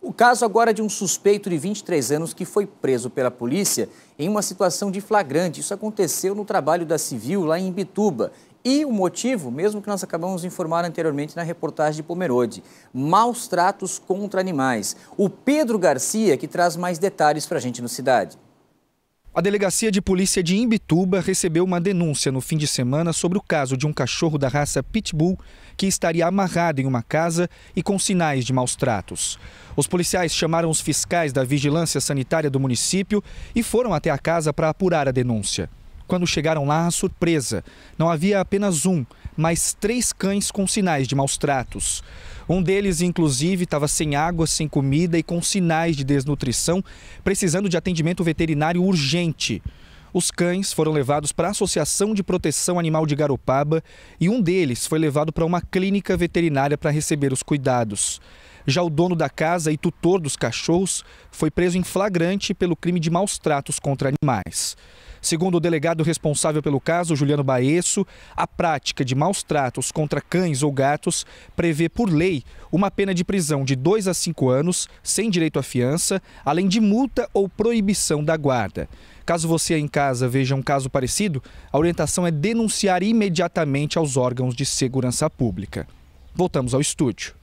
O caso agora é de um suspeito de 23 anos que foi preso pela polícia em uma situação de flagrante. Isso aconteceu no trabalho da Civil lá em Bituba. E o motivo, mesmo que nós acabamos de informar anteriormente na reportagem de Pomerode, maus tratos contra animais. O Pedro Garcia que traz mais detalhes para a gente no Cidade. A delegacia de polícia de Imbituba recebeu uma denúncia no fim de semana sobre o caso de um cachorro da raça Pitbull que estaria amarrado em uma casa e com sinais de maus tratos. Os policiais chamaram os fiscais da Vigilância Sanitária do município e foram até a casa para apurar a denúncia. Quando chegaram lá, a surpresa: não havia apenas um, mas três cães com sinais de maus tratos. Um deles, inclusive, estava sem água, sem comida e com sinais de desnutrição, precisando de atendimento veterinário urgente. Os cães foram levados para a Associação de Proteção Animal de Garopaba e um deles foi levado para uma clínica veterinária para receber os cuidados. Já o dono da casa e tutor dos cachorros foi preso em flagrante pelo crime de maus tratos contra animais. Segundo o delegado responsável pelo caso, Juliano Baesso, a prática de maus tratos contra cães ou gatos prevê por lei uma pena de prisão de 2 a 5 anos, sem direito à fiança, além de multa ou proibição da guarda. Caso você em casa veja um caso parecido, a orientação é denunciar imediatamente aos órgãos de segurança pública. Voltamos ao estúdio.